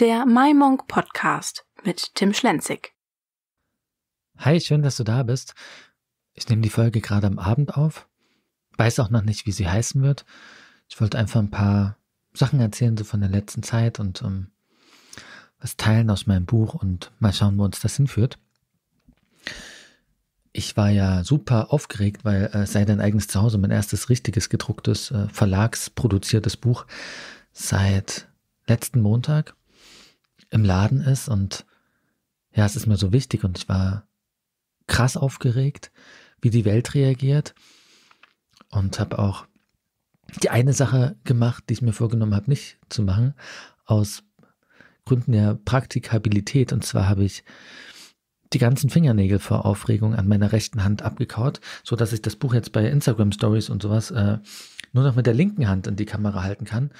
der Maimong Podcast mit Tim Schlenzig. Hi, schön, dass du da bist. Ich nehme die Folge gerade am Abend auf. Weiß auch noch nicht, wie sie heißen wird. Ich wollte einfach ein paar Sachen erzählen, so von der letzten Zeit und um, ähm, was teilen aus meinem Buch und mal schauen, wo uns das hinführt. Ich war ja super aufgeregt, weil äh, sei dein eigenes Zuhause mein erstes richtiges gedrucktes, äh, verlagsproduziertes Buch seit letzten Montag im Laden ist und ja, es ist mir so wichtig und ich war krass aufgeregt, wie die Welt reagiert und habe auch die eine Sache gemacht, die ich mir vorgenommen habe, nicht zu machen, aus Gründen der Praktikabilität. Und zwar habe ich die ganzen Fingernägel vor Aufregung an meiner rechten Hand abgekaut, so dass ich das Buch jetzt bei Instagram Stories und sowas äh, nur noch mit der linken Hand in die Kamera halten kann.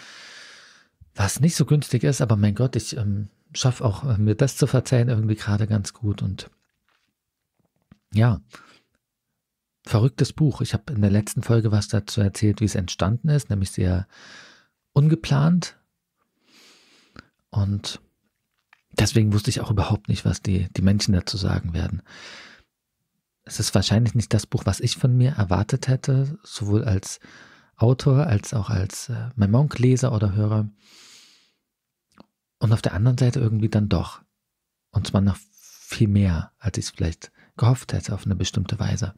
Was nicht so günstig ist, aber mein Gott, ich ähm, schaffe auch äh, mir das zu verzeihen irgendwie gerade ganz gut und ja, verrücktes Buch. Ich habe in der letzten Folge was dazu erzählt, wie es entstanden ist, nämlich sehr ungeplant. Und deswegen wusste ich auch überhaupt nicht, was die, die Menschen dazu sagen werden. Es ist wahrscheinlich nicht das Buch, was ich von mir erwartet hätte, sowohl als Autor als auch als äh, Monk-Leser oder Hörer. Und auf der anderen Seite irgendwie dann doch. Und zwar noch viel mehr, als ich es vielleicht gehofft hätte, auf eine bestimmte Weise.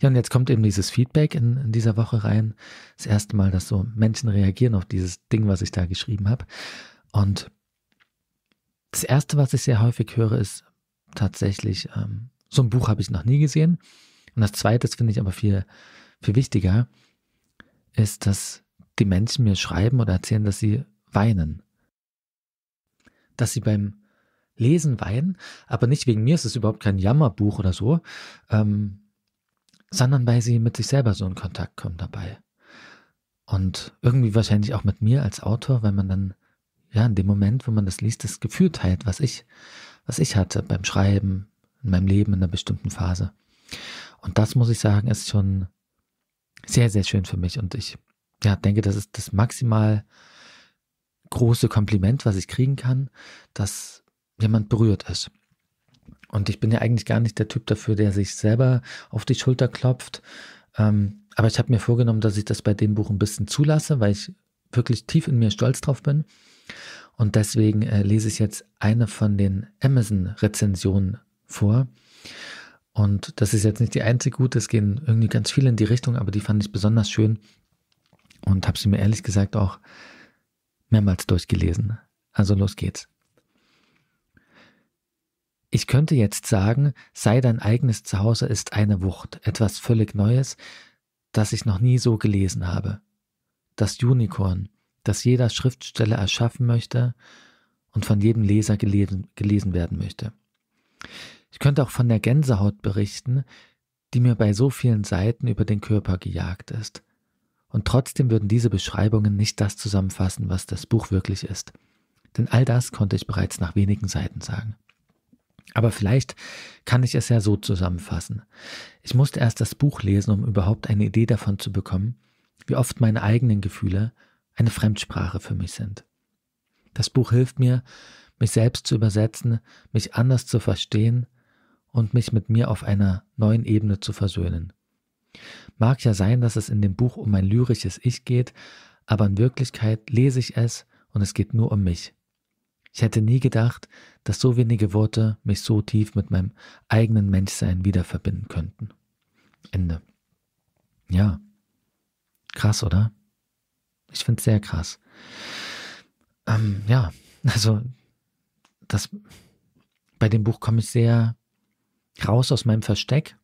Ja, und jetzt kommt eben dieses Feedback in, in, dieser Woche rein. Das erste Mal, dass so Menschen reagieren auf dieses Ding, was ich da geschrieben habe. Und das erste, was ich sehr häufig höre, ist tatsächlich, ähm, so ein Buch habe ich noch nie gesehen. Und das zweite, das finde ich aber viel, viel wichtiger, ist, dass die Menschen mir schreiben oder erzählen, dass sie weinen dass sie beim Lesen weinen, aber nicht wegen mir, es ist überhaupt kein Jammerbuch oder so, ähm, sondern weil sie mit sich selber so in Kontakt kommen dabei. Und irgendwie wahrscheinlich auch mit mir als Autor, weil man dann, ja, in dem Moment, wo man das liest, das Gefühl teilt, was ich, was ich hatte beim Schreiben, in meinem Leben in einer bestimmten Phase. Und das muss ich sagen, ist schon sehr, sehr schön für mich. Und ich ja, denke, das ist das maximal große Kompliment, was ich kriegen kann, dass jemand berührt ist. Und ich bin ja eigentlich gar nicht der Typ dafür, der sich selber auf die Schulter klopft. Ähm, aber ich habe mir vorgenommen, dass ich das bei dem Buch ein bisschen zulasse, weil ich wirklich tief in mir stolz drauf bin. Und deswegen äh, lese ich jetzt eine von den Amazon-Rezensionen vor. Und das ist jetzt nicht die einzige gute, es gehen irgendwie ganz viele in die Richtung, aber die fand ich besonders schön und habe sie mir ehrlich gesagt auch mehrmals durchgelesen. Also los geht's. Ich könnte jetzt sagen, sei dein eigenes Zuhause ist eine Wucht, etwas völlig Neues, das ich noch nie so gelesen habe. Das Unicorn, das jeder Schriftsteller erschaffen möchte und von jedem Leser gelesen, gelesen werden möchte. Ich könnte auch von der Gänsehaut berichten, die mir bei so vielen Seiten über den Körper gejagt ist, und trotzdem würden diese Beschreibungen nicht das zusammenfassen, was das Buch wirklich ist. Denn all das konnte ich bereits nach wenigen Seiten sagen. Aber vielleicht kann ich es ja so zusammenfassen. Ich musste erst das Buch lesen, um überhaupt eine Idee davon zu bekommen, wie oft meine eigenen Gefühle eine Fremdsprache für mich sind. Das Buch hilft mir, mich selbst zu übersetzen, mich anders zu verstehen und mich mit mir auf einer neuen Ebene zu versöhnen. Mag ja sein, dass es in dem Buch um mein lyrisches Ich geht, aber in Wirklichkeit lese ich es und es geht nur um mich. Ich hätte nie gedacht, dass so wenige Worte mich so tief mit meinem eigenen Menschsein wieder verbinden könnten. Ende. Ja. Krass, oder? Ich finde es sehr krass. Ähm, ja, also das bei dem Buch komme ich sehr raus aus meinem Versteck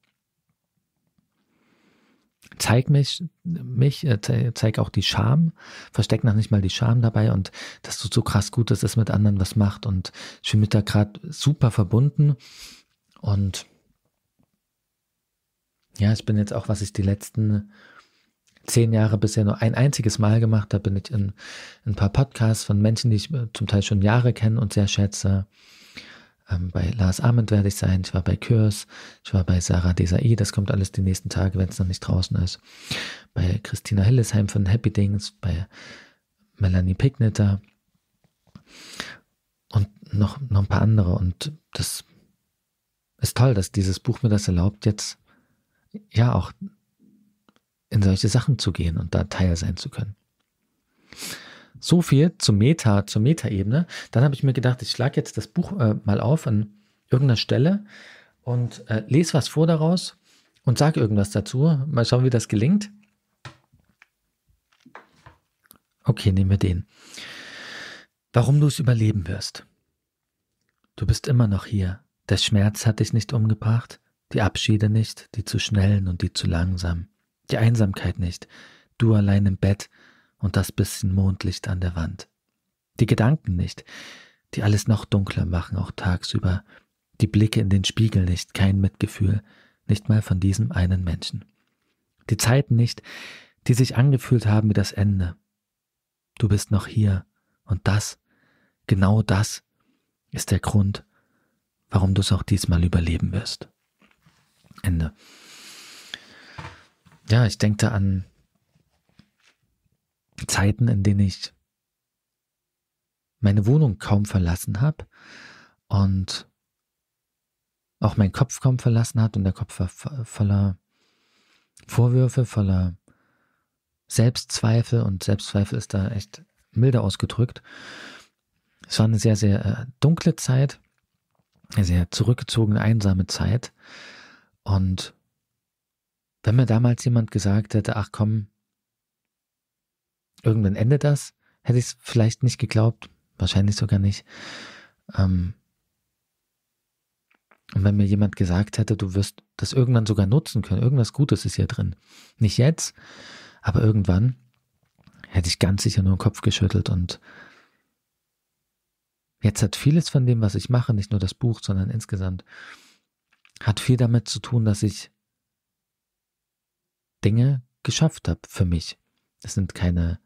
zeig mich, mich äh, zeig auch die Scham, versteck noch nicht mal die Scham dabei und dass du so krass gut, dass es mit anderen was macht und ich bin mit da gerade super verbunden und ja, ich bin jetzt auch, was ich die letzten zehn Jahre bisher nur ein einziges Mal gemacht habe, bin ich in, in ein paar Podcasts von Menschen, die ich äh, zum Teil schon Jahre kenne und sehr schätze, ähm, bei Lars Ament werde ich sein, ich war bei Kürs, ich war bei Sarah Desai, das kommt alles die nächsten Tage, wenn es noch nicht draußen ist. Bei Christina Hillesheim von Happy Dings, bei Melanie Pignetter und noch, noch ein paar andere. Und das ist toll, dass dieses Buch mir das erlaubt, jetzt ja auch in solche Sachen zu gehen und da teil sein zu können. So viel zum Meta, zur Metaebene. Dann habe ich mir gedacht, ich schlage jetzt das Buch äh, mal auf an irgendeiner Stelle und äh, lese was vor daraus und sage irgendwas dazu. Mal schauen, wie das gelingt. Okay, nehmen wir den. Warum du es überleben wirst. Du bist immer noch hier. Der Schmerz hat dich nicht umgebracht, die Abschiede nicht, die zu schnellen und die zu langsam, die Einsamkeit nicht, du allein im Bett, und das bisschen Mondlicht an der Wand. Die Gedanken nicht, die alles noch dunkler machen, auch tagsüber, die Blicke in den Spiegel nicht, kein Mitgefühl, nicht mal von diesem einen Menschen. Die Zeiten nicht, die sich angefühlt haben wie das Ende. Du bist noch hier und das, genau das, ist der Grund, warum du es auch diesmal überleben wirst. Ende. Ja, ich denke an Zeiten, in denen ich meine Wohnung kaum verlassen habe und auch mein Kopf kaum verlassen hat und der Kopf war voller Vorwürfe, voller Selbstzweifel und Selbstzweifel ist da echt milde ausgedrückt. Es war eine sehr, sehr äh, dunkle Zeit, eine sehr zurückgezogene, einsame Zeit und wenn mir damals jemand gesagt hätte, ach komm, irgendwann endet das. Hätte ich es vielleicht nicht geglaubt, wahrscheinlich sogar nicht. Ähm, und wenn mir jemand gesagt hätte, du wirst das irgendwann sogar nutzen können, irgendwas Gutes ist hier drin. Nicht jetzt, aber irgendwann hätte ich ganz sicher nur den Kopf geschüttelt und jetzt hat vieles von dem, was ich mache, nicht nur das Buch, sondern insgesamt, hat viel damit zu tun, dass ich Dinge geschafft habe für mich. Das sind keine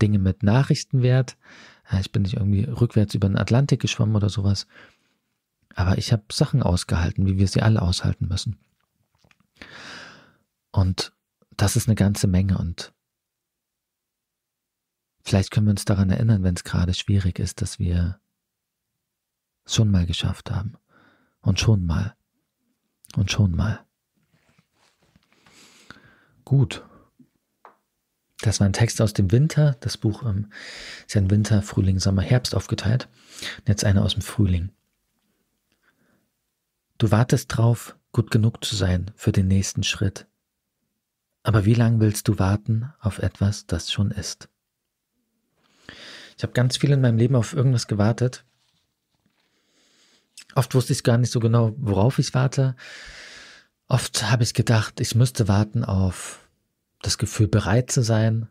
Dinge mit Nachrichtenwert. Ich bin nicht irgendwie rückwärts über den Atlantik geschwommen oder sowas. Aber ich habe Sachen ausgehalten, wie wir sie alle aushalten müssen. Und das ist eine ganze Menge und vielleicht können wir uns daran erinnern, wenn es gerade schwierig ist, dass wir es schon mal geschafft haben. Und schon mal. Und schon mal. Gut. Das war ein Text aus dem Winter. Das Buch ähm, ist ja in Winter, Frühling, Sommer, Herbst aufgeteilt. Und jetzt einer aus dem Frühling. Du wartest drauf, gut genug zu sein für den nächsten Schritt. Aber wie lange willst du warten auf etwas, das schon ist? Ich habe ganz viel in meinem Leben auf irgendwas gewartet. Oft wusste ich gar nicht so genau, worauf ich warte. Oft habe ich gedacht, ich müsste warten auf das Gefühl, bereit zu sein,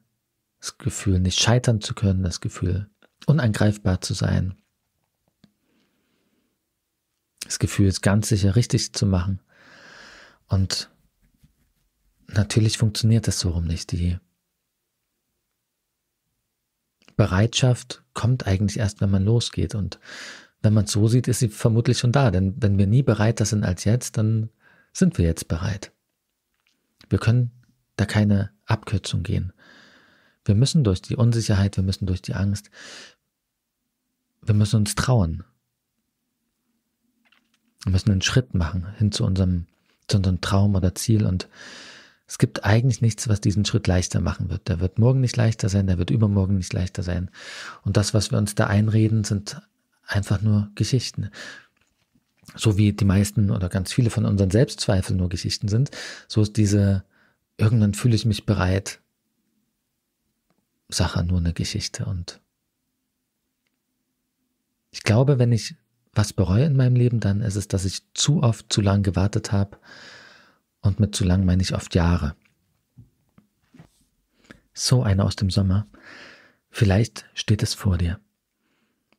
das Gefühl, nicht scheitern zu können, das Gefühl, unangreifbar zu sein, das Gefühl, es ganz sicher richtig zu machen. Und natürlich funktioniert das so rum nicht. Die Bereitschaft kommt eigentlich erst, wenn man losgeht. Und wenn man es so sieht, ist sie vermutlich schon da. Denn wenn wir nie bereiter sind als jetzt, dann sind wir jetzt bereit. Wir können da keine Abkürzung gehen. Wir müssen durch die Unsicherheit, wir müssen durch die Angst, wir müssen uns trauen. Wir müssen einen Schritt machen hin zu unserem, zu unserem Traum oder Ziel und es gibt eigentlich nichts, was diesen Schritt leichter machen wird. Der wird morgen nicht leichter sein, der wird übermorgen nicht leichter sein. Und das, was wir uns da einreden, sind einfach nur Geschichten. So wie die meisten oder ganz viele von unseren Selbstzweifeln nur Geschichten sind, so ist diese irgendwann fühle ich mich bereit, Sache nur eine Geschichte und ich glaube, wenn ich was bereue in meinem Leben, dann ist es, dass ich zu oft zu lang gewartet habe und mit zu lang meine ich oft Jahre. So eine aus dem Sommer. Vielleicht steht es vor dir.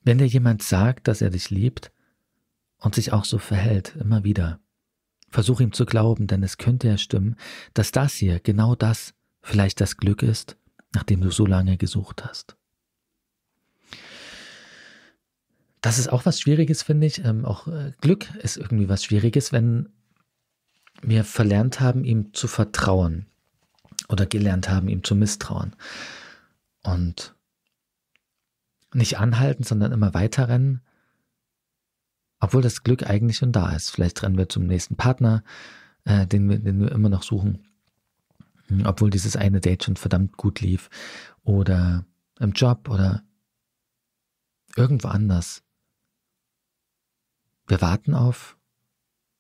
Wenn dir jemand sagt, dass er dich liebt und sich auch so verhält, immer wieder, versuche ihm zu glauben, denn es könnte ja stimmen, dass das hier, genau das, vielleicht das Glück ist, nach dem du so lange gesucht hast. Das ist auch was Schwieriges, finde ich. Ähm, auch äh, Glück ist irgendwie was Schwieriges, wenn wir verlernt haben, ihm zu vertrauen oder gelernt haben, ihm zu misstrauen. Und nicht anhalten, sondern immer weiterrennen. Obwohl das Glück eigentlich schon da ist. Vielleicht rennen wir zum nächsten Partner, äh, den, wir, den wir immer noch suchen. Hm, obwohl dieses eine Date schon verdammt gut lief. Oder im Job oder irgendwo anders. Wir warten auf,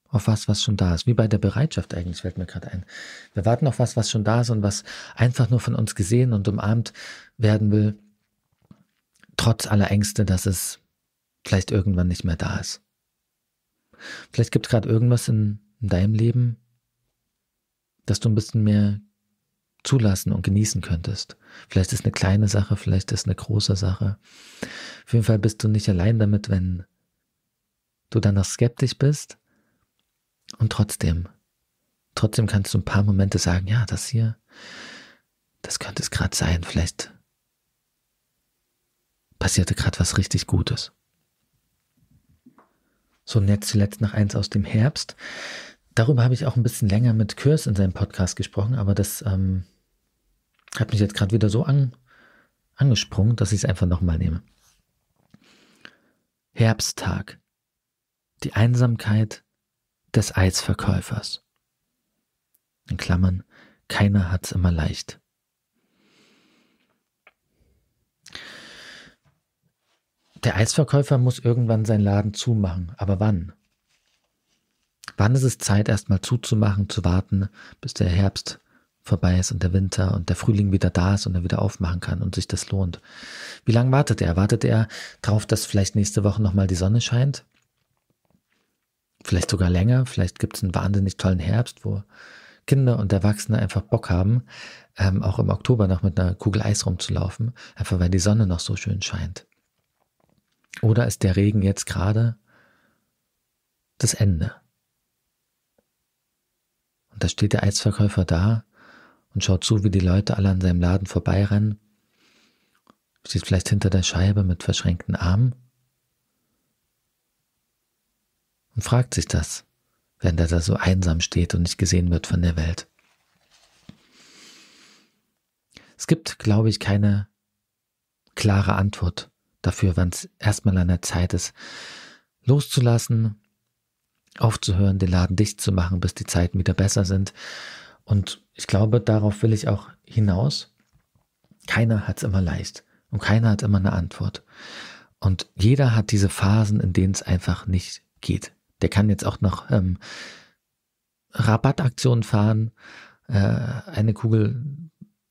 auf was, was schon da ist. Wie bei der Bereitschaft eigentlich, fällt mir gerade ein. Wir warten auf was, was schon da ist und was einfach nur von uns gesehen und umarmt werden will, trotz aller Ängste, dass es vielleicht irgendwann nicht mehr da ist. Vielleicht gibt es gerade irgendwas in, in deinem Leben, dass du ein bisschen mehr zulassen und genießen könntest. Vielleicht ist eine kleine Sache, vielleicht ist eine große Sache. Auf jeden Fall bist du nicht allein damit, wenn du danach skeptisch bist. Und trotzdem, trotzdem kannst du ein paar Momente sagen, ja, das hier, das könnte es gerade sein. Vielleicht passierte gerade was richtig Gutes so und jetzt zuletzt noch eins aus dem Herbst. Darüber habe ich auch ein bisschen länger mit Kürs in seinem Podcast gesprochen, aber das ähm, hat mich jetzt gerade wieder so an, angesprungen, dass ich es einfach nochmal nehme. Herbsttag. Die Einsamkeit des Eisverkäufers. In Klammern, keiner hat es immer leicht. Der Eisverkäufer muss irgendwann seinen Laden zumachen. Aber wann? Wann ist es Zeit, erstmal zuzumachen, zu warten, bis der Herbst vorbei ist und der Winter und der Frühling wieder da ist und er wieder aufmachen kann und sich das lohnt? Wie lange wartet er? Wartet er darauf, dass vielleicht nächste Woche nochmal die Sonne scheint? Vielleicht sogar länger, vielleicht gibt es einen wahnsinnig tollen Herbst, wo Kinder und Erwachsene einfach Bock haben, ähm, auch im Oktober noch mit einer Kugel Eis rumzulaufen, einfach weil die Sonne noch so schön scheint. Oder ist der Regen jetzt gerade das Ende? Und da steht der Eisverkäufer da und schaut zu, wie die Leute alle an seinem Laden vorbeirennen. Steht vielleicht hinter der Scheibe mit verschränkten Armen und fragt sich das, wenn er da so einsam steht und nicht gesehen wird von der Welt. Es gibt, glaube ich, keine klare Antwort dafür, wann es erstmal an der Zeit ist, loszulassen, aufzuhören, den Laden dicht zu machen, bis die Zeiten wieder besser sind. Und ich glaube, darauf will ich auch hinaus. Keiner hat es immer leicht und keiner hat immer eine Antwort. Und jeder hat diese Phasen, in denen es einfach nicht geht. Der kann jetzt auch noch ähm, Rabattaktionen fahren, äh, eine Kugel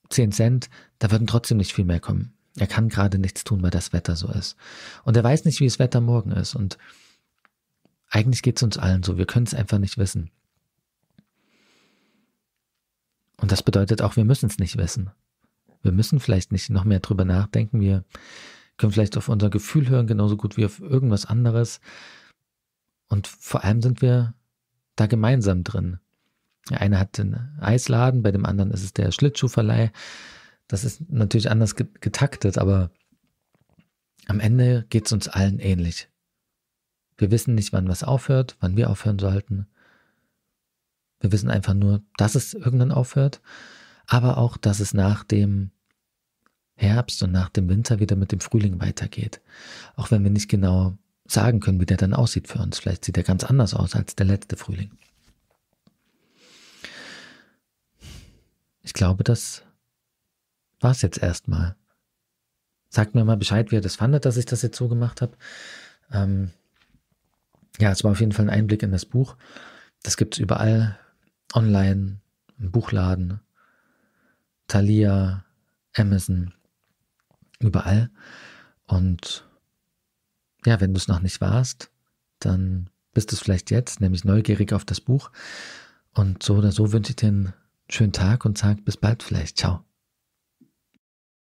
10 Cent, da würden trotzdem nicht viel mehr kommen. Er kann gerade nichts tun, weil das Wetter so ist. Und er weiß nicht, wie das Wetter morgen ist. Und eigentlich geht es uns allen so. Wir können es einfach nicht wissen. Und das bedeutet auch, wir müssen es nicht wissen. Wir müssen vielleicht nicht noch mehr drüber nachdenken. Wir können vielleicht auf unser Gefühl hören, genauso gut wie auf irgendwas anderes. Und vor allem sind wir da gemeinsam drin. Der eine hat den Eisladen, bei dem anderen ist es der Schlittschuhverleih, das ist natürlich anders getaktet, aber am Ende geht es uns allen ähnlich. Wir wissen nicht, wann was aufhört, wann wir aufhören sollten. Wir wissen einfach nur, dass es irgendwann aufhört, aber auch, dass es nach dem Herbst und nach dem Winter wieder mit dem Frühling weitergeht. Auch wenn wir nicht genau sagen können, wie der dann aussieht für uns. Vielleicht sieht er ganz anders aus als der letzte Frühling. Ich glaube, dass war's jetzt erstmal. Sagt mir mal Bescheid, wie ihr das fandet, dass ich das jetzt so gemacht habe. Ähm, ja, es war auf jeden Fall ein Einblick in das Buch. Das gibt's überall online, im Buchladen, Thalia, Amazon, überall. Und ja, wenn du es noch nicht warst, dann bist du es vielleicht jetzt, nämlich neugierig auf das Buch. Und so oder so wünsche ich dir einen schönen Tag und sage bis bald vielleicht. Ciao.